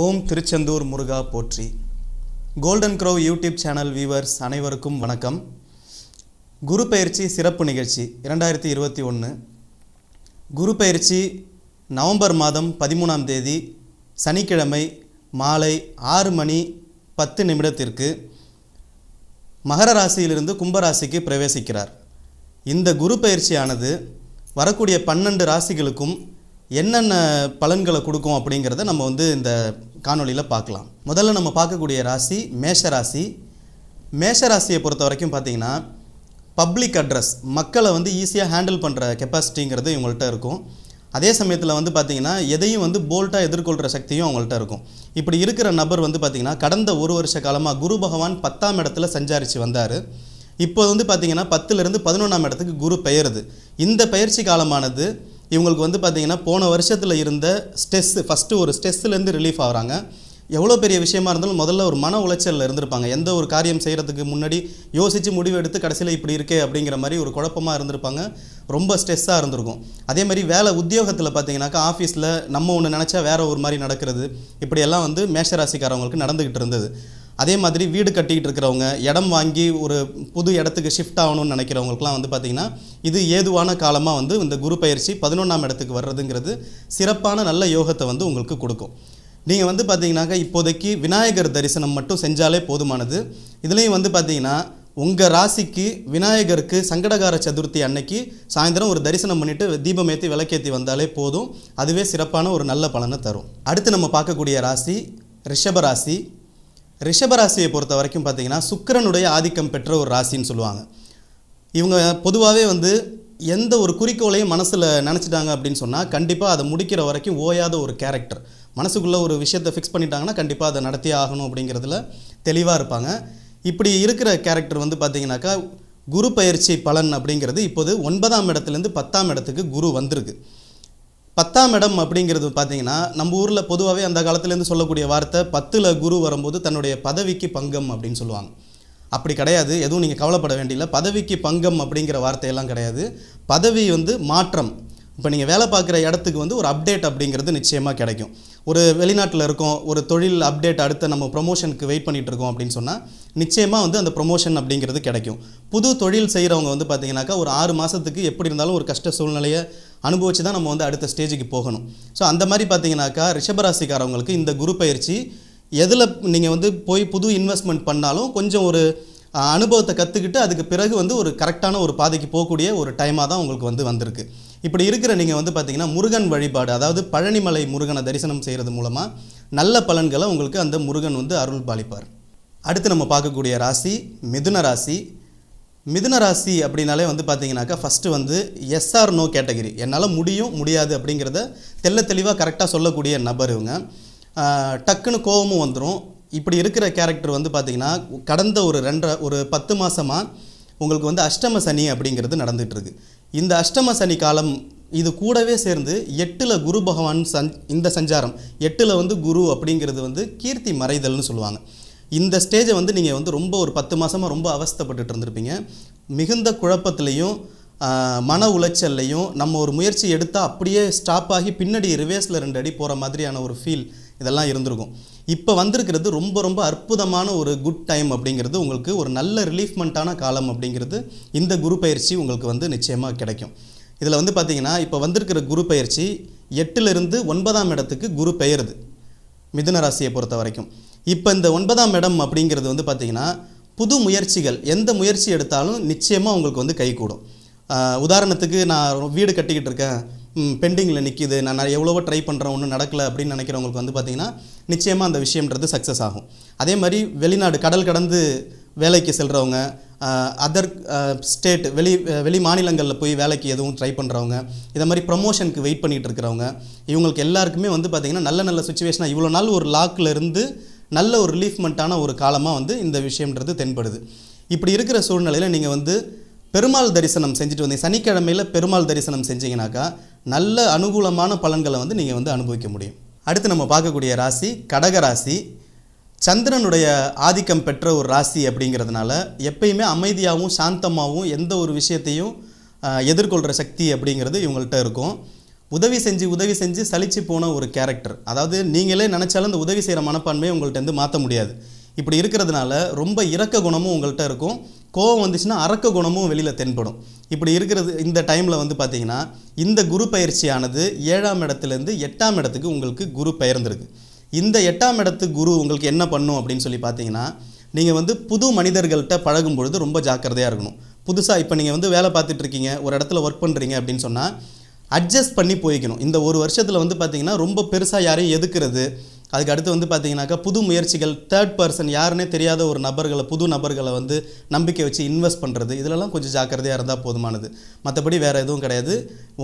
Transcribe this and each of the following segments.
ஓம் திருச்செந்தூர் முருகா போற்றி golden crow YouTube channel viewers அனைவருக்கும் வணக்கம் குரு பயிற்சி சிறப்பு நிகழ்ச்சி இரண்டாயிரத்தி இருபத்தி ஒன்று குரு பயிற்சி நவம்பர் மாதம் பதிமூணாம் தேதி சனிக்கிழமை மாலை ஆறு மணி பத்து நிமிடத்திற்கு மகர ராசியிலிருந்து கும்பராசிக்கு பிரவேசிக்கிறார் இந்த குரு பயிற்சியானது வரக்கூடிய பன்னெண்டு ராசிகளுக்கும் என்னென்ன பலன்களை கொடுக்கும் அப்படிங்கிறத நம்ம வந்து இந்த காணொலியில் பார்க்கலாம் முதல்ல நம்ம பார்க்கக்கூடிய ராசி மேஷ ராசி மேஷ ராசியை பொறுத்த வரைக்கும் பார்த்திங்கன்னா பப்ளிக் அட்ரஸ் மக்களை வந்து ஈஸியாக ஹேண்டில் பண்ணுற கெப்பாசிட்டிங்கிறது இவங்கள்ட்ட இருக்கும் அதே சமயத்தில் வந்து பார்த்திங்கன்னா எதையும் வந்து போல்ட்டாக எதிர்கொள்கிற சக்தியும் அவங்கள்ட்ட இருக்கும் இப்படி இருக்கிற நபர் வந்து பார்த்திங்கன்னா கடந்த ஒரு வருஷ காலமாக குரு பகவான் பத்தாம் இடத்துல சஞ்சாரித்து வந்தார் இப்போ வந்து பார்த்திங்கன்னா பத்துலேருந்து பதினொன்றாம் இடத்துக்கு குரு பெயருது இந்த பயிற்சி காலமானது இவங்களுக்கு வந்து பார்த்தீங்கன்னா போன வருஷத்தில் இருந்த ஸ்ட்ரெஸ்ஸு ஃபஸ்ட்டு ஒரு ஸ்ட்ரெஸ்ஸுலேருந்து ரிலீஃப் ஆகிறாங்க எவ்வளோ பெரிய விஷயமா இருந்தாலும் முதல்ல ஒரு மன உளைச்சலில் இருந்திருப்பாங்க எந்த ஒரு காரியம் செய்கிறதுக்கு முன்னாடி யோசித்து முடிவு எடுத்து கடைசியில் இப்படி இருக்கே அப்படிங்கிற மாதிரி ஒரு குழப்பமாக இருந்திருப்பாங்க ரொம்ப ஸ்ட்ரெஸ்ஸாக இருந்திருக்கும் அதே மாதிரி வேலை உத்தியோகத்தில் பார்த்தீங்கன்னாக்கா ஆஃபீஸில் நம்ம ஒன்று நினச்சா வேறு ஒரு மாதிரி நடக்கிறது இப்படியெல்லாம் வந்து மேஷராசிக்காரவங்களுக்கு நடந்துக்கிட்டு இருந்தது அதே மாதிரி வீடு கட்டிக்கிட்டு இருக்கிறவங்க இடம் வாங்கி ஒரு புது இடத்துக்கு ஷிஃப்ட் ஆகணும்னு நினைக்கிறவங்களுக்குலாம் வந்து பார்த்திங்கன்னா இது ஏதுவான காலமாக வந்து இந்த குரு பயிற்சி பதினொன்றாம் இடத்துக்கு வர்றதுங்கிறது சிறப்பான நல்ல யோகத்தை வந்து உங்களுக்கு கொடுக்கும் நீங்கள் வந்து பார்த்தீங்கன்னாக்கா இப்போதைக்கு விநாயகர் தரிசனம் மட்டும் செஞ்சாலே போதுமானது இதுலேயும் வந்து பார்த்தீங்கன்னா உங்கள் ராசிக்கு விநாயகருக்கு சங்கடகார சதுர்த்தி அன்னைக்கு சாயந்தரம் ஒரு தரிசனம் பண்ணிவிட்டு தீபம் ஏற்றி விளக்கேற்றி வந்தாலே போதும் அதுவே சிறப்பான ஒரு நல்ல பலனை தரும் அடுத்து நம்ம பார்க்கக்கூடிய ராசி ரிஷப ராசி ரிஷபராசியை பொறுத்த வரைக்கும் பார்த்திங்கன்னா சுக்கரனுடைய ஆதிக்கம் பெற்ற ஒரு ராசின்னு சொல்லுவாங்க இவங்க பொதுவாகவே வந்து எந்த ஒரு குறிக்கோளையும் மனசில் நினச்சிட்டாங்க அப்படின்னு சொன்னால் கண்டிப்பாக அதை முடிக்கிற வரைக்கும் ஓயாத ஒரு கேரக்டர் மனசுக்குள்ளே ஒரு விஷயத்தை ஃபிக்ஸ் பண்ணிட்டாங்கன்னா கண்டிப்பாக அதை நடத்தி ஆகணும் அப்படிங்கிறதுல தெளிவாக இருப்பாங்க இப்படி இருக்கிற கேரக்டர் வந்து பார்த்திங்கனாக்கா குரு பயிற்சி பலன் அப்படிங்கிறது இப்போது ஒன்பதாம் இடத்துலேருந்து பத்தாம் இடத்துக்கு குரு வந்திருக்கு பத்தாம் இடம் அப்படிங்கிறது பார்த்தீங்கன்னா நம்ம ஊரில் பொதுவாகவே அந்த காலத்துலேருந்து சொல்லக்கூடிய வார்த்தை பத்தில் குரு வரும்போது தன்னுடைய பதவிக்கு பங்கம் அப்படின்னு சொல்லுவாங்க அப்படி கிடையாது எதுவும் நீங்கள் கவலைப்பட வேண்டியில்ல பதவிக்கு பங்கம் அப்படிங்கிற வார்த்தையெல்லாம் கிடையாது பதவி வந்து மாற்றம் இப்போ நீங்கள் வேலை பார்க்குற இடத்துக்கு வந்து ஒரு அப்டேட் அப்படிங்கிறது நிச்சயமாக கிடைக்கும் ஒரு வெளிநாட்டில் இருக்கோம் ஒரு தொழில் அப்டேட் அடுத்த நம்ம ப்ரொமோஷனுக்கு வெயிட் பண்ணிகிட்டு இருக்கோம் அப்படின்னு சொன்னால் நிச்சயமாக வந்து அந்த ப்ரொமோஷன் அப்படிங்கிறது கிடைக்கும் புது தொழில் செய்கிறவங்க வந்து பார்த்திங்கனாக்கா ஒரு ஆறு மாதத்துக்கு எப்படி இருந்தாலும் ஒரு கஷ்ட சூழ்நிலையை அனுபவித்து தான் நம்ம வந்து அடுத்த ஸ்டேஜுக்கு போகணும் ஸோ அந்த மாதிரி பார்த்தீங்கன்னாக்கா ரிஷபராசிக்காரவங்களுக்கு இந்த குரு பயிற்சி எதில் நீங்கள் வந்து போய் புது இன்வெஸ்ட்மெண்ட் பண்ணாலும் கொஞ்சம் ஒரு அனுபவத்தை கற்றுக்கிட்டு அதுக்கு பிறகு வந்து ஒரு கரெக்டான ஒரு பாதைக்கு போகக்கூடிய ஒரு டைமாக தான் உங்களுக்கு வந்து வந்திருக்கு இப்படி இருக்கிற நீங்கள் வந்து பார்த்திங்கன்னா முருகன் வழிபாடு அதாவது பழனிமலை முருகனை தரிசனம் செய்கிறது மூலமாக நல்ல பலன்களை உங்களுக்கு அந்த முருகன் வந்து அருள் பாலிப்பார் அடுத்து நம்ம பார்க்கக்கூடிய ராசி மிதுன ராசி மிதுன ராசி அப்படின்னாலே வந்து பார்த்தீங்கன்னாக்கா ஃபஸ்ட்டு வந்து எஸ்ஆர் நோ கேட்டகரி என்னால் முடியும் முடியாது அப்படிங்கிறத தெல்ல தெளிவாக கரெக்டாக சொல்லக்கூடிய நபர் இவங்க டக்குன்னு கோபமும் வந்துடும் இப்படி இருக்கிற கேரக்டர் வந்து பார்த்திங்கன்னா கடந்த ஒரு ரெண்டரை ஒரு பத்து மாதமாக உங்களுக்கு வந்து அஷ்டம சனி அப்படிங்கிறது நடந்துகிட்ருக்கு இந்த அஷ்டம சனி காலம் இது கூடவே சேர்ந்து எட்டில் குரு பகவான் இந்த சஞ்சாரம் எட்டில் வந்து குரு அப்படிங்கிறது வந்து கீர்த்தி மறைதல்னு சொல்லுவாங்க இந்த ஸ்டேஜை வந்து நீங்கள் வந்து ரொம்ப ஒரு பத்து மாதமாக ரொம்ப அவஸ்தப்பட்டுட்டு இருந்திருப்பீங்க மிகுந்த குழப்பத்துலையும் மன உளைச்சல்லையும் நம்ம ஒரு முயற்சி எடுத்தால் அப்படியே ஸ்டாப் ஆகி பின்னாடி ரிவேஸில் ரெண்டு அடி போகிற மாதிரியான ஒரு ஃபீல் இதெல்லாம் இருந்திருக்கும் இப்போ வந்திருக்கிறது ரொம்ப ரொம்ப அற்புதமான ஒரு குட் டைம் அப்படிங்கிறது உங்களுக்கு ஒரு நல்ல ரிலீஃப்மெண்ட்டான காலம் அப்படிங்கிறது இந்த குரு பயிற்சி உங்களுக்கு வந்து நிச்சயமாக கிடைக்கும் இதில் வந்து பார்த்திங்கன்னா இப்போ வந்திருக்கிற குரு பயிற்சி எட்டிலிருந்து ஒன்பதாம் இடத்துக்கு குரு பெயருது மிதுன ராசியை பொறுத்த வரைக்கும் இப்போ இந்த ஒன்பதாம் இடம் அப்படிங்கிறது வந்து பார்த்திங்கன்னா புது முயற்சிகள் எந்த முயற்சி எடுத்தாலும் நிச்சயமாக உங்களுக்கு வந்து கூடும் உதாரணத்துக்கு நான் வீடு கட்டிக்கிட்டு இருக்கேன் பெண்டிங்கில் நிற்கிது நான் எவ்வளவோ ட்ரை பண்ணுறேன் ஒன்றும் நடக்கலை அப்படின்னு நினைக்கிறவங்களுக்கு வந்து பார்த்திங்கன்னா நிச்சயமாக அந்த விஷயம்ன்றது சக்ஸஸ் ஆகும் அதே மாதிரி வெளிநாடு கடல் கடந்து வேலைக்கு செல்கிறவங்க அதர் ஸ்டேட் வெளி வெளி மாநிலங்களில் போய் வேலைக்கு எதுவும் ட்ரை பண்ணுறவங்க இதை மாதிரி ப்ரமோஷனுக்கு வெயிட் பண்ணிகிட்டு இருக்கிறவங்க இவங்களுக்கு எல்லாருக்குமே வந்து பார்த்திங்கன்னா நல்ல நல்ல சுச்சுவேஷனாக இவ்வளோ நாள் ஒரு லாக்கில் இருந்து நல்ல ஒரு ரிலீஃப்மெண்ட்டான ஒரு காலமாக வந்து இந்த விஷயம்ன்றது தென்படுது இப்படி இருக்கிற சூழ்நிலையில் நீங்கள் வந்து பெருமாள் தரிசனம் செஞ்சுட்டு வந்தீங்க சனிக்கிழமையில் பெருமாள் தரிசனம் செஞ்சீங்கனாக்கா நல்ல அனுகூலமான பலன்களை வந்து நீங்கள் வந்து அனுபவிக்க முடியும் அடுத்து நம்ம பார்க்கக்கூடிய ராசி கடக ராசி சந்திரனுடைய ஆதிக்கம் பெற்ற ஒரு ராசி அப்படிங்கிறதுனால எப்பயுமே அமைதியாகவும் சாந்தமாகவும் எந்த ஒரு விஷயத்தையும் எதிர்கொள்கிற சக்தி அப்படிங்கிறது இவங்கள்ட்ட இருக்கும் உதவி செஞ்சு உதவி செஞ்சு சலிச்சு போன ஒரு கேரக்டர் அதாவது நீங்களே நினச்சாலும் இந்த உதவி செய்கிற மனப்பான்மையை உங்கள்கிட்ட வந்து மாற்ற முடியாது இப்படி இருக்கிறதுனால ரொம்ப இறக்க குணமும் உங்கள்கிட்ட இருக்கும் கோவம் வந்துச்சுன்னா அரக்க குணமும் வெளியில் தென்படும் இப்படி இருக்கிறது இந்த டைமில் வந்து பார்த்திங்கன்னா இந்த குரு பயிற்சியானது ஏழாம் இடத்துலேருந்து எட்டாம் இடத்துக்கு உங்களுக்கு குரு பெயர்ந்திருக்கு இந்த எட்டாம் இடத்து குரு உங்களுக்கு என்ன பண்ணும் அப்படின்னு சொல்லி பார்த்தீங்கன்னா நீங்கள் வந்து புது மனிதர்கள்ட்ட பழகும் பொழுது ரொம்ப ஜாக்கிரதையாக இருக்கணும் புதுசாக இப்போ நீங்கள் வந்து வேலை பார்த்துட்ருக்கீங்க ஒரு இடத்துல ஒர்க் பண்ணுறீங்க அப்படின்னு சொன்னால் அட்ஜஸ்ட் பண்ணி போய்க்கணும் இந்த ஒரு வருஷத்தில் வந்து பார்த்திங்கன்னா ரொம்ப பெருசாக யாரையும் எதுக்குறது அதுக்கு அடுத்து வந்து பார்த்தீங்கன்னாக்கா புது முயற்சிகள் தேர்ட் பர்சன் யாருன்னே தெரியாத ஒரு நபர்களை புது நபர்களை வந்து நம்பிக்கை வச்சு இன்வெஸ்ட் பண்ணுறது இதிலலாம் கொஞ்சம் ஜாக்கிரதையாக இருந்தால் போதுமானது மற்றபடி வேறு எதுவும் கிடையாது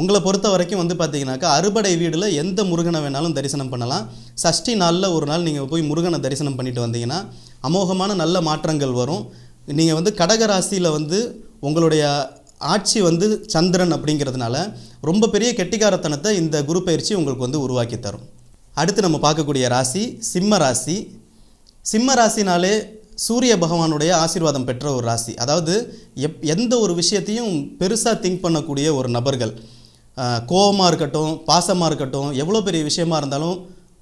உங்களை பொறுத்த வரைக்கும் வந்து பார்த்தீங்கன்னாக்கா அறுபடை வீடில் எந்த முருகனை வேணாலும் தரிசனம் பண்ணலாம் சஷ்டி நாளில் ஒரு நாள் நீங்கள் போய் முருகனை தரிசனம் பண்ணிட்டு வந்தீங்கன்னா அமோகமான நல்ல மாற்றங்கள் வரும் நீங்கள் வந்து கடகராசியில் வந்து உங்களுடைய ஆட்சி வந்து சந்திரன் அப்படிங்கிறதுனால ரொம்ப பெரிய கெட்டிக்காரத்தனத்தை இந்த குரு பயிற்சி உங்களுக்கு வந்து உருவாக்கி தரும் அடுத்து நம்ம பார்க்கக்கூடிய ராசி சிம்ம ராசி சிம்ம ராசினாலே சூரிய பகவானுடைய ஆசீர்வாதம் பெற்ற ஒரு ராசி அதாவது எப் எந்த ஒரு விஷயத்தையும் பெருசாக திங்க் பண்ணக்கூடிய ஒரு நபர்கள் கோபமாக இருக்கட்டும் பாசமாக இருக்கட்டும் எவ்வளோ பெரிய விஷயமா இருந்தாலும்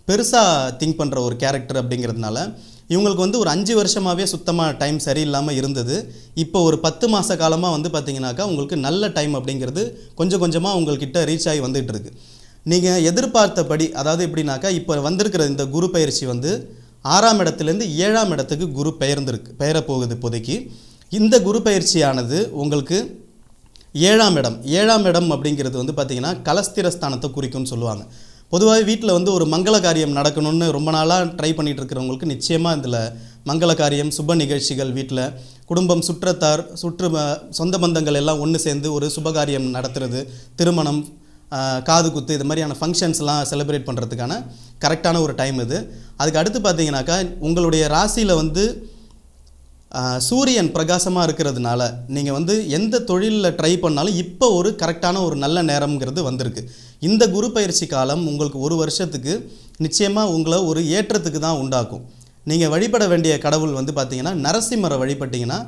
பெருசாக திங்க் பண்ணுற ஒரு கேரக்டர் அப்படிங்கிறதுனால இவங்களுக்கு வந்து ஒரு அஞ்சு வருஷமாகவே சுத்தமாக டைம் சரியில்லாமல் இருந்தது இப்போ ஒரு பத்து மாத காலமாக வந்து பார்த்திங்கனாக்கா உங்களுக்கு நல்ல டைம் அப்படிங்கிறது கொஞ்சம் கொஞ்சமாக உங்கள்கிட்ட ரீச் ஆகி வந்துகிட்டு இருக்கு நீங்கள் எதிர்பார்த்தபடி அதாவது எப்படின்னாக்கா இப்போ வந்திருக்கிற இந்த குரு பயிற்சி வந்து ஆறாம் இடத்துலேருந்து ஏழாம் இடத்துக்கு குரு பெயர்ந்துருக்கு பெயரப்போகுது இப்போதைக்கு இந்த குரு பயிற்சியானது உங்களுக்கு ஏழாம் இடம் ஏழாம் இடம் அப்படிங்கிறது வந்து பார்த்திங்கன்னா கலஸ்திரஸ்தானத்தை குறிக்கும்னு சொல்லுவாங்க பொதுவாக வீட்டில் வந்து ஒரு மங்கள காரியம் நடக்கணும்னு ரொம்ப நாளாக ட்ரை பண்ணிகிட்டு இருக்கிறவங்களுக்கு நிச்சயமாக இதில் மங்கள காரியம் சுப நிகழ்ச்சிகள் வீட்டில் குடும்பம் சுற்றத்தார் சுற்று சொந்த பந்தங்கள் எல்லாம் ஒன்று சேர்ந்து ஒரு சுபகாரியம் நடத்துறது திருமணம் காது குத்து இது மாதிரியான ஃபங்க்ஷன்ஸ்லாம் செலிப்ரேட் பண்ணுறதுக்கான கரெக்டான ஒரு டைம் இது அதுக்கு அடுத்து பார்த்தீங்கன்னாக்கா உங்களுடைய ராசியில் வந்து சூரியன் பிரகாசமாக இருக்கிறதுனால நீங்கள் வந்து எந்த தொழிலில் ட்ரை பண்ணாலும் இப்போ ஒரு கரெக்டான ஒரு நல்ல நேரம்ங்கிறது வந்திருக்கு இந்த குரு பயிற்சி காலம் உங்களுக்கு ஒரு வருஷத்துக்கு நிச்சயமாக உங்களை ஒரு ஏற்றத்துக்கு தான் உண்டாக்கும் நீங்கள் வழிபட வேண்டிய கடவுள் வந்து பார்த்திங்கன்னா நரசிம்மரை வழிபட்டிங்கன்னா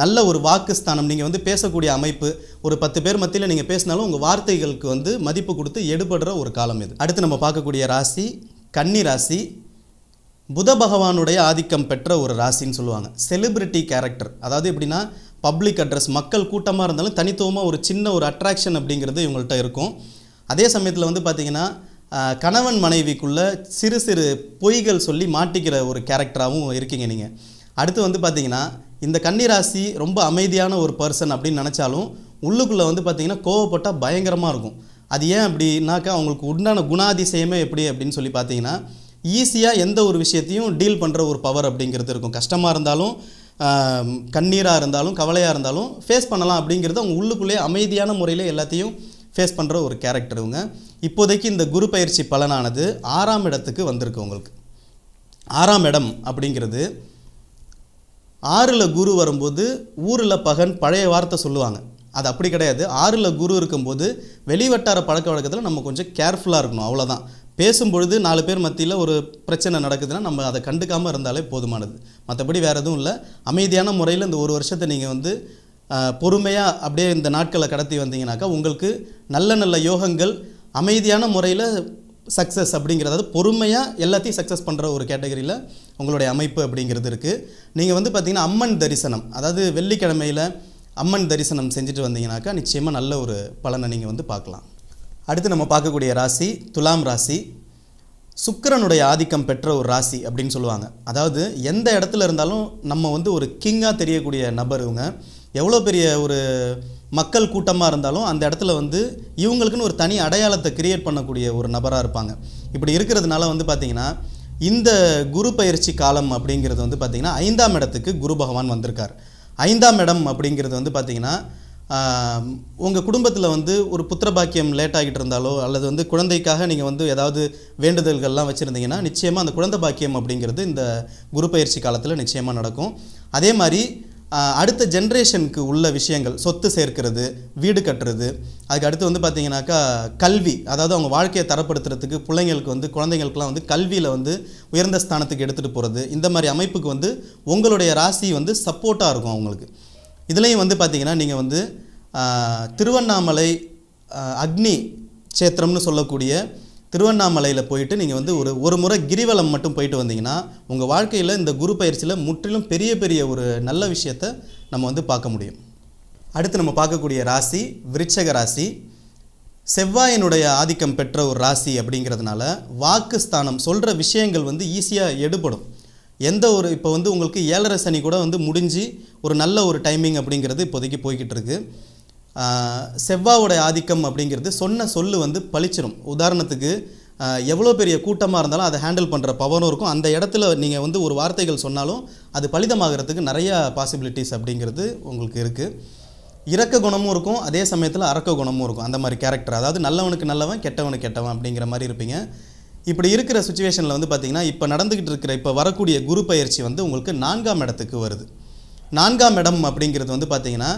நல்ல ஒரு வாக்குஸ்தானம் நீங்கள் வந்து பேசக்கூடிய அமைப்பு ஒரு பத்து பேர் மத்தியில் நீங்கள் பேசினாலும் உங்கள் வார்த்தைகளுக்கு வந்து மதிப்பு கொடுத்து எடுபடுற ஒரு காலம் இது அடுத்து நம்ம பார்க்கக்கூடிய ராசி கன்னி ராசி புத பகவானுடைய ஆதிக்கம் பெற்ற ஒரு ராசின்னு சொல்லுவாங்க செலிபிரிட்டி கேரக்டர் அதாவது எப்படின்னா பப்ளிக் அட்ரஸ் மக்கள் கூட்டமாக இருந்தாலும் தனித்துவமாக ஒரு சின்ன ஒரு அட்ராக்ஷன் அப்படிங்கிறது இவங்கள்ட்ட இருக்கும் அதே சமயத்தில் வந்து பார்த்திங்கன்னா கணவன் மனைவிக்குள்ளே சிறு சிறு பொய்கள் சொல்லி மாட்டிக்கிற ஒரு கேரக்டராகவும் இருக்கீங்க நீங்கள் அடுத்து வந்து பார்த்திங்கன்னா இந்த கன்னிராசி ரொம்ப அமைதியான ஒரு பர்சன் அப்படின்னு நினச்சாலும் உள்ளுக்குள்ளே வந்து பார்த்திங்கன்னா கோவப்பட்டால் பயங்கரமாக இருக்கும் அது ஏன் அப்படின்னாக்கா அவங்களுக்கு உண்டான குணாதிசயமே எப்படி அப்படின்னு சொல்லி பார்த்தீங்கன்னா ஈஸியாக எந்த ஒரு விஷயத்தையும் டீல் பண்ணுற ஒரு பவர் அப்படிங்கிறது இருக்கும் கஷ்டமாக இருந்தாலும் கண்ணீராக இருந்தாலும் கவலையாக இருந்தாலும் ஃபேஸ் பண்ணலாம் அப்படிங்கிறது அவங்க உள்ளுக்குள்ளேயே அமைதியான முறையில் எல்லாத்தையும் ஃபேஸ் பண்ணுற ஒரு கேரக்டர் இவங்க இப்போதைக்கு இந்த குரு பயிற்சி பலனானது ஆறாம் இடத்துக்கு வந்திருக்கு உங்களுக்கு ஆறாம் இடம் அப்படிங்கிறது ஆறில் குரு வரும்போது ஊரில் பகன் பழைய வார்த்தை சொல்லுவாங்க அது அப்படி கிடையாது ஆறில் குரு இருக்கும்போது வெளிவட்டார பழக்க வழக்கத்தில் நம்ம கொஞ்சம் கேர்ஃபுல்லாக இருக்கணும் அவ்வளோதான் பேசும்பொழுது நாலு பேர் மத்தியில் ஒரு பிரச்சனை நடக்குதுன்னா நம்ம அதை கண்டுக்காமல் இருந்தாலே போதுமானது மற்றபடி வேறு எதுவும் இல்லை அமைதியான முறையில் இந்த ஒரு வருஷத்தை நீங்கள் வந்து பொறுமையாக அப்படியே இந்த நாட்களை கடத்தி வந்தீங்கனாக்கா உங்களுக்கு நல்ல நல்ல யோகங்கள் அமைதியான முறையில் சக்ஸஸ் அப்படிங்கிறது பொறுமையாக எல்லாத்தையும் சக்ஸஸ் பண்ணுற ஒரு கேட்டகரியில் உங்களுடைய அமைப்பு அப்படிங்கிறது இருக்குது நீங்கள் வந்து பார்த்திங்கன்னா அம்மன் தரிசனம் அதாவது வெள்ளிக்கிழமையில் அம்மன் தரிசனம் செஞ்சுட்டு வந்தீங்கனாக்கா நிச்சயமாக நல்ல ஒரு பலனை நீங்கள் வந்து பார்க்கலாம் அடுத்து நம்ம பார்க்கக்கூடிய ராசி துலாம் ராசி சுக்கரனுடைய ஆதிக்கம் பெற்ற ஒரு ராசி அப்படின்னு சொல்லுவாங்க அதாவது எந்த இடத்துல இருந்தாலும் நம்ம வந்து ஒரு கிங்காக தெரியக்கூடிய நபர் இவங்க எவ்வளோ பெரிய ஒரு மக்கள் கூட்டமாக இருந்தாலும் அந்த இடத்துல வந்து இவங்களுக்குன்னு ஒரு தனி அடையாளத்தை கிரியேட் பண்ணக்கூடிய ஒரு நபராக இருப்பாங்க இப்படி இருக்கிறதுனால வந்து பார்த்திங்கன்னா இந்த குரு பயிற்சி காலம் அப்படிங்கிறது வந்து பார்த்திங்கன்னா ஐந்தாம் இடத்துக்கு குரு பகவான் வந்திருக்கார் ஐந்தாம் இடம் அப்படிங்கிறது வந்து பார்த்திங்கன்னா உங்கள் குடும்பத்தில் வந்து ஒரு புத்திர பாக்கியம் லேட் ஆகிட்டு இருந்தாலோ அல்லது வந்து குழந்தைக்காக நீங்கள் வந்து ஏதாவது வேண்டுதல்கள்லாம் வச்சுருந்தீங்கன்னா நிச்சயமாக அந்த குழந்தை பாக்கியம் அப்படிங்கிறது இந்த குரு பயிற்சி காலத்தில் நிச்சயமாக நடக்கும் அதே மாதிரி அடுத்த ஜென்ரேஷனுக்கு உள்ள விஷயங்கள் சொத்து சேர்க்கிறது வீடு கட்டுறது அதுக்கு அடுத்து வந்து பார்த்திங்கனாக்கா கல்வி அதாவது அவங்க வாழ்க்கையை தரப்படுத்துறதுக்கு பிள்ளைங்களுக்கு வந்து குழந்தைங்களுக்குலாம் வந்து கல்வியில் வந்து உயர்ந்த ஸ்தானத்துக்கு எடுத்துகிட்டு போகிறது இந்த மாதிரி அமைப்புக்கு வந்து உங்களுடைய ராசி வந்து சப்போர்ட்டாக இருக்கும் அவங்களுக்கு இதுலேயும் வந்து பார்த்திங்கன்னா நீங்கள் வந்து திருவண்ணாமலை அக்னி சேத்திரம்னு சொல்லக்கூடிய திருவண்ணாமலையில் போயிட்டு நீங்கள் வந்து ஒரு ஒரு முறை கிரிவலம் மட்டும் போயிட்டு வந்தீங்கன்னா உங்கள் வாழ்க்கையில் இந்த குரு பயிற்சியில் முற்றிலும் பெரிய பெரிய ஒரு நல்ல விஷயத்தை நம்ம வந்து பார்க்க முடியும் அடுத்து நம்ம பார்க்கக்கூடிய ராசி விருச்சக ராசி செவ்வாயினுடைய ஆதிக்கம் பெற்ற ஒரு ராசி அப்படிங்கிறதுனால வாக்குஸ்தானம் சொல்கிற விஷயங்கள் வந்து ஈஸியாக எடுபடும் எந்த ஒரு இப்போ வந்து உங்களுக்கு ஏழரை சனி கூட வந்து முடிஞ்சு ஒரு நல்ல ஒரு டைமிங் அப்படிங்கிறது இப்போதைக்கு போய்கிட்டு இருக்குது செவ்வாவோடைய ஆதிக்கம் அப்படிங்கிறது சொன்ன சொல்லு வந்து பளிச்சிடும் உதாரணத்துக்கு எவ்வளோ பெரிய கூட்டமாக இருந்தாலும் அதை ஹேண்டில் பண்ணுற பவனும் இருக்கும் அந்த இடத்துல நீங்கள் வந்து ஒரு வார்த்தைகள் சொன்னாலும் அது பலிதமாகிறதுக்கு நிறையா பாசிபிலிட்டிஸ் அப்படிங்கிறது உங்களுக்கு இருக்குது இறக்க குணமும் இருக்கும் அதே சமயத்தில் அறக்க குணமும் இருக்கும் அந்த மாதிரி கேரக்டர் அதாவது நல்லவனுக்கு நல்லவன் கெட்டவனுக்கு கெட்டவன் அப்படிங்கிற மாதிரி இருப்பீங்க இப்படி இருக்கிற சுச்சுவேஷனில் வந்து பார்த்திங்கன்னா இப்போ நடந்துக்கிட்டு இருக்கிற இப்போ வரக்கூடிய குரு பயிற்சி வந்து உங்களுக்கு நான்காம் இடத்துக்கு வருது நான்காம் இடம் அப்படிங்கிறது வந்து பார்த்திங்கன்னா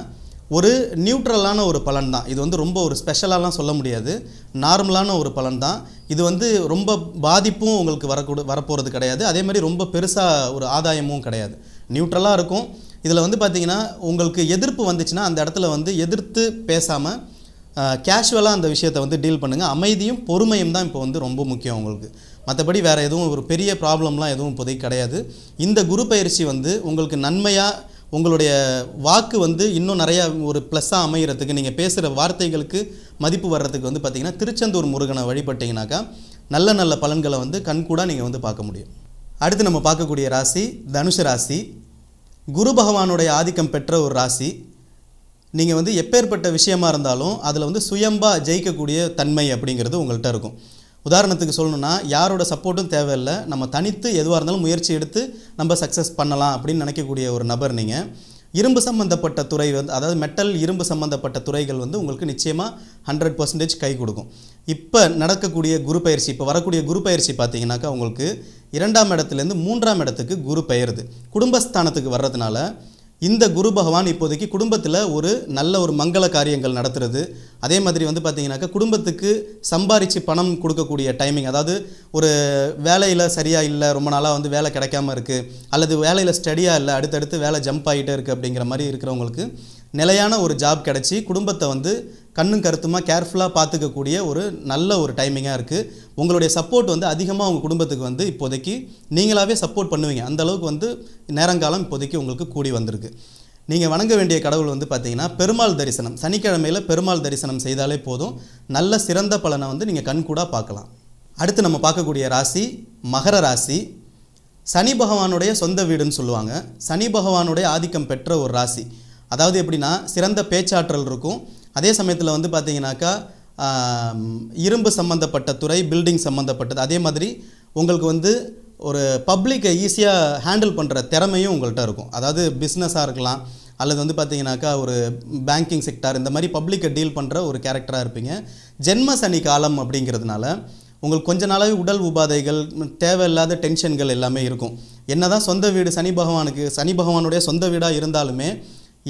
ஒரு நியூட்ரலான ஒரு பலன் தான் இது வந்து ரொம்ப ஒரு ஸ்பெஷலாலாம் சொல்ல முடியாது நார்மலான ஒரு பலன் தான் இது வந்து ரொம்ப பாதிப்பும் உங்களுக்கு வரக்கூட வரப்போகிறது கிடையாது அதே மாதிரி ரொம்ப பெருசாக ஒரு ஆதாயமும் கிடையாது நியூட்ரலாக இருக்கும் இதில் வந்து பார்த்திங்கன்னா உங்களுக்கு எதிர்ப்பு வந்துச்சுன்னா அந்த இடத்துல வந்து எதிர்த்து பேசாமல் கேஷுவலாக அந்த விஷயத்தை வந்து டீல் பண்ணுங்கள் அமைதியும் பொறுமையும் தான் இப்போ வந்து ரொம்ப முக்கியம் உங்களுக்கு மற்றபடி வேறு எதுவும் ஒரு பெரிய ப்ராப்ளம்லாம் எதுவும் இப்போதைக்கு கிடையாது இந்த குரு பயிற்சி வந்து உங்களுக்கு நன்மையாக உங்களுடைய வாக்கு வந்து இன்னும் நிறையா ஒரு ப்ளஸ்ஸாக அமைகிறதுக்கு நீங்கள் பேசுகிற வார்த்தைகளுக்கு மதிப்பு வர்றதுக்கு வந்து பார்த்திங்கன்னா திருச்செந்தூர் முருகனை வழிபட்டிங்கனாக்கா நல்ல நல்ல பலன்களை வந்து கண்கூடாக நீங்கள் வந்து பார்க்க முடியும் அடுத்து நம்ம பார்க்கக்கூடிய ராசி தனுஷ ராசி குரு பகவானுடைய ஆதிக்கம் பெற்ற ஒரு ராசி நீங்கள் வந்து எப்பேற்பட்ட விஷயமா இருந்தாலும் அதில் வந்து சுயம்பாக ஜெயிக்கக்கூடிய தன்மை அப்படிங்கிறது உங்கள்கிட்ட இருக்கும் உதாரணத்துக்கு சொல்லணும்னா யாரோட சப்போர்ட்டும் தேவையில்லை நம்ம தனித்து எதுவாக இருந்தாலும் முயற்சி எடுத்து நம்ம சக்ஸஸ் பண்ணலாம் அப்படின்னு நினைக்கக்கூடிய ஒரு நபர் நீங்கள் இரும்பு சம்மந்தப்பட்ட துறை வந்து அதாவது மெட்டல் இரும்பு சம்மந்தப்பட்ட துறைகள் வந்து உங்களுக்கு நிச்சயமாக ஹண்ட்ரட் பர்சன்டேஜ் கை கொடுக்கும் இப்போ நடக்கக்கூடிய குரு பயிற்சி இப்போ வரக்கூடிய குரு பயிற்சி பார்த்தீங்கன்னாக்கா உங்களுக்கு இரண்டாம் இடத்துலேருந்து மூன்றாம் இடத்துக்கு குரு பெயருது குடும்பஸ்தானத்துக்கு வர்றதுனால இந்த குரு பகவான் இப்போதைக்கு குடும்பத்தில் ஒரு நல்ல ஒரு மங்கள காரியங்கள் நடத்துறது அதே மாதிரி வந்து பார்த்திங்கனாக்கா குடும்பத்துக்கு சம்பாரித்து பணம் கொடுக்கக்கூடிய டைமிங் அதாவது ஒரு வேலையில் சரியாக இல்லை ரொம்ப நாளாக வந்து வேலை கிடைக்காம இருக்குது அல்லது வேலையில் ஸ்டடியாக இல்லை அடுத்தடுத்து வேலை ஜம்ப் ஆகிட்டே இருக்குது அப்படிங்கிற மாதிரி இருக்கிறவங்களுக்கு நிலையான ஒரு ஜாப் கிடச்சி குடும்பத்தை வந்து கண்ணும் கருத்துமாக கேர்ஃபுல்லாக பார்த்துக்கக்கூடிய ஒரு நல்ல ஒரு டைமிங்காக இருக்குது உங்களுடைய சப்போர்ட் வந்து அதிகமாக உங்கள் குடும்பத்துக்கு வந்து இப்போதைக்கு நீங்களாகவே சப்போர்ட் பண்ணுவீங்க அந்தளவுக்கு வந்து நேரங்காலம் இப்போதைக்கு உங்களுக்கு கூடி வந்திருக்கு நீங்கள் வணங்க வேண்டிய கடவுள் வந்து பார்த்தீங்கன்னா பெருமாள் தரிசனம் சனிக்கிழமையில் பெருமாள் தரிசனம் செய்தாலே போதும் நல்ல சிறந்த பலனை வந்து நீங்கள் கண்கூடாக பார்க்கலாம் அடுத்து நம்ம பார்க்கக்கூடிய ராசி மகர ராசி சனி பகவானுடைய சொந்த வீடுன்னு சொல்லுவாங்க சனி பகவானுடைய ஆதிக்கம் பெற்ற ஒரு ராசி அதாவது எப்படின்னா சிறந்த பேச்சாற்றல் இருக்கும் அதே சமயத்தில் வந்து பார்த்தீங்கன்னாக்கா இரும்பு சம்மந்தப்பட்ட துறை பில்டிங் சம்மந்தப்பட்டது அதே மாதிரி உங்களுக்கு வந்து ஒரு பப்ளிக்கை ஈஸியாக ஹேண்டில் பண்ணுற திறமையும் உங்கள்கிட்ட இருக்கும் அதாவது பிஸ்னஸாக இருக்கலாம் அல்லது வந்து பார்த்தீங்கன்னாக்கா ஒரு பேங்கிங் செக்டார் இந்த மாதிரி பப்ளிக்கை டீல் பண்ணுற ஒரு கேரக்டராக இருப்பீங்க ஜென்ம சனி காலம் அப்படிங்கிறதுனால உங்களுக்கு கொஞ்ச நாளாகவே உடல் உபாதைகள் தேவையில்லாத டென்ஷன்கள் எல்லாமே இருக்கும் என்ன தான் சொந்த வீடு சனி பகவானுக்கு சனி பகவானுடைய சொந்த வீடாக இருந்தாலுமே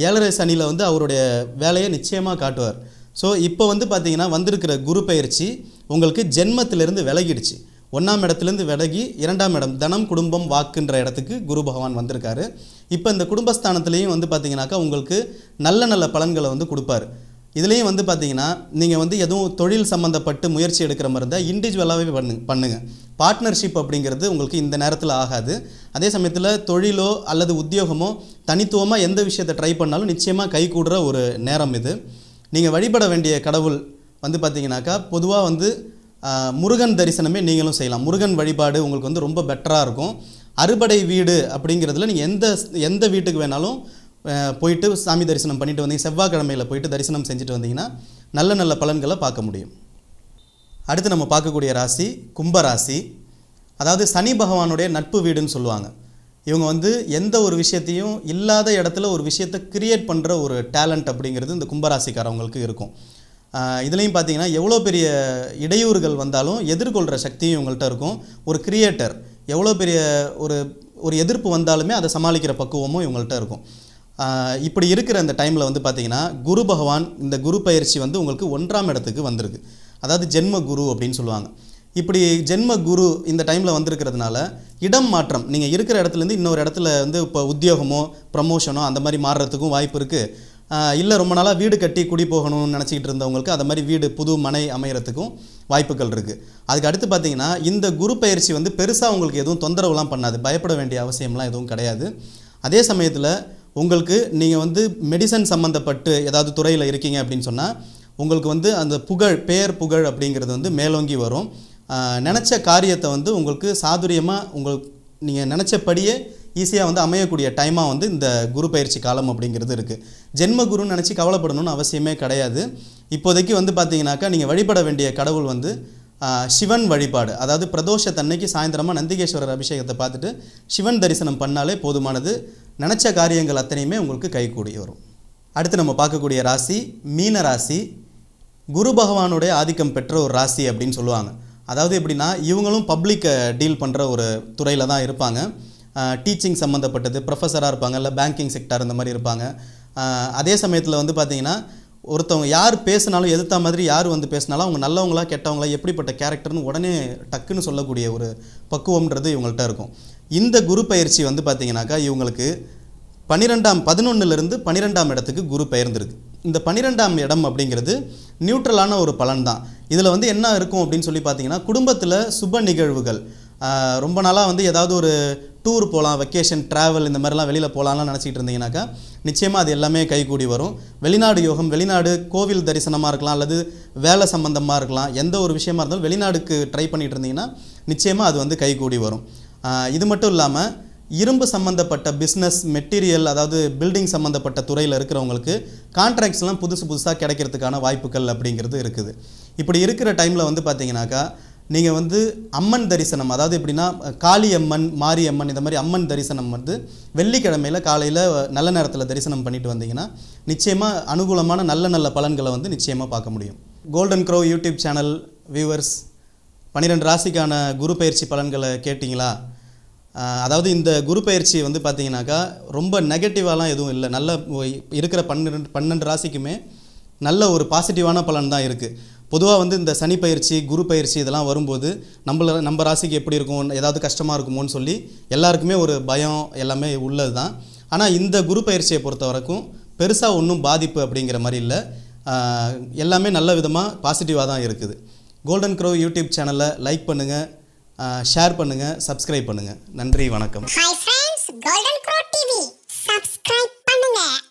ஏழரை சனியில் வந்து அவருடைய வேலையை நிச்சயமாக காட்டுவார் ஸோ இப்போ வந்து பார்த்திங்கன்னா வந்திருக்கிற குரு பயிற்சி உங்களுக்கு ஜென்மத்திலிருந்து விலகிடுச்சு ஒன்றாம் இடத்துலேருந்து விலகி இரண்டாம் இடம் தனம் குடும்பம் வாக்குன்ற இடத்துக்கு குரு பகவான் வந்திருக்காரு இப்போ இந்த குடும்பஸ்தானத்துலேயும் வந்து பார்த்திங்கனாக்கா உங்களுக்கு நல்ல நல்ல பலன்களை வந்து கொடுப்பாரு இதுலேயும் வந்து பார்த்தீங்கன்னா நீங்கள் வந்து எதுவும் தொழில் சம்மந்தப்பட்டு முயற்சி எடுக்கிற மாதிரி இருந்தால் இண்டிவிஜுவலாகவே பண்ணுங்க பண்ணுங்கள் பார்ட்னர்ஷிப் அப்படிங்கிறது உங்களுக்கு இந்த நேரத்தில் ஆகாது அதே சமயத்தில் தொழிலோ அல்லது உத்தியோகமோ தனித்துவமாக எந்த விஷயத்தை ட்ரை பண்ணாலும் நிச்சயமாக கை கூடுற ஒரு நேரம் இது நீங்கள் வழிபட வேண்டிய கடவுள் வந்து பார்த்தீங்கன்னாக்கா பொதுவாக வந்து முருகன் தரிசனமே நீங்களும் செய்யலாம் முருகன் வழிபாடு உங்களுக்கு வந்து ரொம்ப பெட்டராக இருக்கும் அறுபடை வீடு அப்படிங்கிறதுல நீங்கள் எந்த எந்த வீட்டுக்கு வேணாலும் போயிட்டு சாமி தரிசனம் பண்ணிட்டு வந்தீங்க செவ்வாய்க்கிழமையில் போயிட்டு தரிசனம் செஞ்சுட்டு வந்தீங்கன்னா நல்ல நல்ல பலன்களை பார்க்க முடியும் அடுத்து நம்ம பார்க்கக்கூடிய ராசி கும்பராசி அதாவது சனி பகவானுடைய நட்பு வீடுன்னு சொல்லுவாங்க இவங்க வந்து எந்த ஒரு விஷயத்தையும் இல்லாத இடத்துல ஒரு விஷயத்தை கிரியேட் பண்ணுற ஒரு டேலண்ட் அப்படிங்கிறது இந்த கும்பராசிக்காரவங்களுக்கு இருக்கும் இதுலேயும் பார்த்தீங்கன்னா எவ்வளோ பெரிய இடையூறுகள் வந்தாலும் எதிர்கொள்கிற சக்தியும் இவங்கள்ட்ட இருக்கும் ஒரு கிரியேட்டர் எவ்வளோ பெரிய ஒரு ஒரு எதிர்ப்பு வந்தாலுமே அதை சமாளிக்கிற பக்குவமும் இவங்கள்ட்ட இருக்கும் இப்படி இருக்கிற இந்த டைமில் வந்து பார்த்திங்கன்னா குரு பகவான் இந்த குரு பயிற்சி வந்து உங்களுக்கு ஒன்றாம் இடத்துக்கு வந்திருக்கு அதாவது ஜென்ம குரு அப்படின்னு சொல்லுவாங்க இப்படி ஜென்ம குரு இந்த டைமில் வந்திருக்கிறதுனால இடம் மாற்றம் நீங்கள் இருக்கிற இடத்துலேருந்து இன்னொரு இடத்துல வந்து இப்போ உத்தியோகமோ ப்ரமோஷனோ அந்த மாதிரி மாறுறதுக்கும் வாய்ப்பு இருக்குது இல்லை ரொம்ப நாளாக வீடு கட்டி குடி போகணும்னு நினச்சிக்கிட்டு இருந்தவங்களுக்கு அது மாதிரி வீடு புது மனை அமையறதுக்கும் வாய்ப்புகள் இருக்குது அதுக்கு அடுத்து பார்த்திங்கன்னா இந்த குரு பயிற்சி வந்து பெருசாக உங்களுக்கு எதுவும் தொந்தரவுலாம் பண்ணாது பயப்பட வேண்டிய அவசியம்லாம் எதுவும் கிடையாது அதே சமயத்தில் உங்களுக்கு நீங்கள் வந்து மெடிசன் சம்மந்தப்பட்டு ஏதாவது துறையில் இருக்கீங்க அப்படின்னு சொன்னால் உங்களுக்கு வந்து அந்த புகழ் பெயர் புகழ் அப்படிங்கிறது வந்து மேலோங்கி வரும் நினச்ச காரியத்தை வந்து உங்களுக்கு சாதுரியமாக உங்களுக்கு நீங்கள் நினச்சபடியே ஈஸியாக வந்து அமையக்கூடிய டைமாக வந்து இந்த குரு பயிற்சி காலம் அப்படிங்கிறது இருக்குது ஜென்ம குருன்னு நினச்சி கவலைப்படணும்னு அவசியமே கிடையாது இப்போதைக்கு வந்து பார்த்தீங்கன்னாக்கா நீங்கள் வழிபட வேண்டிய கடவுள் வந்து சிவன் வழிபாடு அதாவது பிரதோஷத்தன்னைக்கு சாயந்தரமாக நந்திகேஸ்வரர் அபிஷேகத்தை பார்த்துட்டு சிவன் தரிசனம் பண்ணாலே போதுமானது நினச்ச காரியங்கள் அத்தனையுமே உங்களுக்கு கூடி வரும் அடுத்து நம்ம பார்க்கக்கூடிய ராசி மீன ராசி குரு பகவானுடைய ஆதிக்கம் பெற்ற ஒரு ராசி அப்படின்னு சொல்லுவாங்க அதாவது எப்படின்னா இவங்களும் பப்ளிக்கை டீல் பண்ணுற ஒரு துறையில் தான் இருப்பாங்க டீச்சிங் சம்மந்தப்பட்டது ப்ரொஃபஸராக இருப்பாங்க இல்லை பேங்கிங் செக்டார் இந்த மாதிரி இருப்பாங்க அதே சமயத்தில் வந்து பார்த்திங்கன்னா ஒருத்தவங்க யார் பேசினாலும் எதிர்த்த மாதிரி யார் வந்து பேசினாலும் அவங்க நல்லவங்களா கெட்டவங்களா எப்படிப்பட்ட கேரக்டர்னு உடனே டக்குன்னு சொல்லக்கூடிய ஒரு பக்குவம்ன்றது இவங்கள்ட்ட இருக்கும் இந்த குரு பயிற்சி வந்து பார்த்திங்கனாக்கா இவங்களுக்கு பன்னிரெண்டாம் பதினொன்னுலேருந்து பன்னிரெண்டாம் இடத்துக்கு குரு பெயர்ந்திருக்கு இந்த பன்னிரெண்டாம் இடம் அப்படிங்கிறது நியூட்ரலான ஒரு பலன் தான் இதில் வந்து என்ன இருக்கும் அப்படின்னு சொல்லி பார்த்தீங்கன்னா குடும்பத்தில் சுப நிகழ்வுகள் ரொம்ப நாளாக வந்து ஏதாவது ஒரு டூர் போகலாம் வெக்கேஷன் ட்ராவல் இந்த மாதிரிலாம் வெளியில் போகலாம்லாம் நினச்சிட்டு இருந்தீங்கன்னாக்கா நிச்சயமாக அது எல்லாமே கைகூடி வரும் வெளிநாடு யோகம் வெளிநாடு கோவில் தரிசனமாக இருக்கலாம் அல்லது வேலை சம்மந்தமாக இருக்கலாம் எந்த ஒரு விஷயமா இருந்தாலும் வெளிநாடுக்கு ட்ரை பண்ணிகிட்டு இருந்தீங்கன்னா நிச்சயமாக அது வந்து கைகூடி வரும் இது மட்டும் இல்லாமல் இரும்பு சம்மந்தப்பட்ட பிஸ்னஸ் மெட்டீரியல் அதாவது பில்டிங் சம்மந்தப்பட்ட துறையில் இருக்கிறவங்களுக்கு கான்ட்ராக்ட்ஸ்லாம் புதுசு புதுசாக கிடைக்கிறதுக்கான வாய்ப்புகள் அப்படிங்கிறது இருக்குது இப்படி இருக்கிற டைமில் வந்து பார்த்திங்கனாக்கா நீங்கள் வந்து அம்மன் தரிசனம் அதாவது எப்படின்னா காளி அம்மன் மாரியம்மன் இந்த மாதிரி அம்மன் தரிசனம் வந்து வெள்ளிக்கிழமையில் காலையில் நல்ல நேரத்தில் தரிசனம் பண்ணிட்டு வந்தீங்கன்னா நிச்சயமாக அனுகூலமான நல்ல நல்ல பலன்களை வந்து நிச்சயமாக பார்க்க முடியும் golden crow YouTube channel viewers பன்னிரெண்டு ராசிக்கான குரு பயிற்சி பலன்களை கேட்டிங்களா அதாவது இந்த குரு பயிற்சி வந்து பார்த்தீங்கன்னாக்கா ரொம்ப நெகட்டிவாலாம் எதுவும் இல்லை நல்ல இருக்கிற பன்னெண்டு பன்னெண்டு ராசிக்குமே நல்ல ஒரு பாசிட்டிவான பலன் தான் இருக்குது பொதுவாக வந்து இந்த சனி பயிற்சி குரு பயிற்சி இதெல்லாம் வரும்போது நம்மள நம்ம ராசிக்கு எப்படி இருக்கும் ஏதாவது கஷ்டமாக இருக்குமோன்னு சொல்லி எல்லாருக்குமே ஒரு பயம் எல்லாமே உள்ளது தான் ஆனால் இந்த குரு பயிற்சியை பொறுத்த வரைக்கும் பெருசாக ஒன்றும் பாதிப்பு அப்படிங்கிற மாதிரி இல்லை எல்லாமே நல்ல விதமாக பாசிட்டிவாக தான் இருக்குது கோல்டன் க்ரோ யூடியூப் சேனலை லைக் பண்ணுங்கள் ஷேர் பண்ணுங்கள் சப்ஸ்கிரைப் பண்ணுங்கள் நன்றி வணக்கம் கோல்டன் க்ரோ டிவி சப்ஸ்கிரைப் பண்ணுங்கள்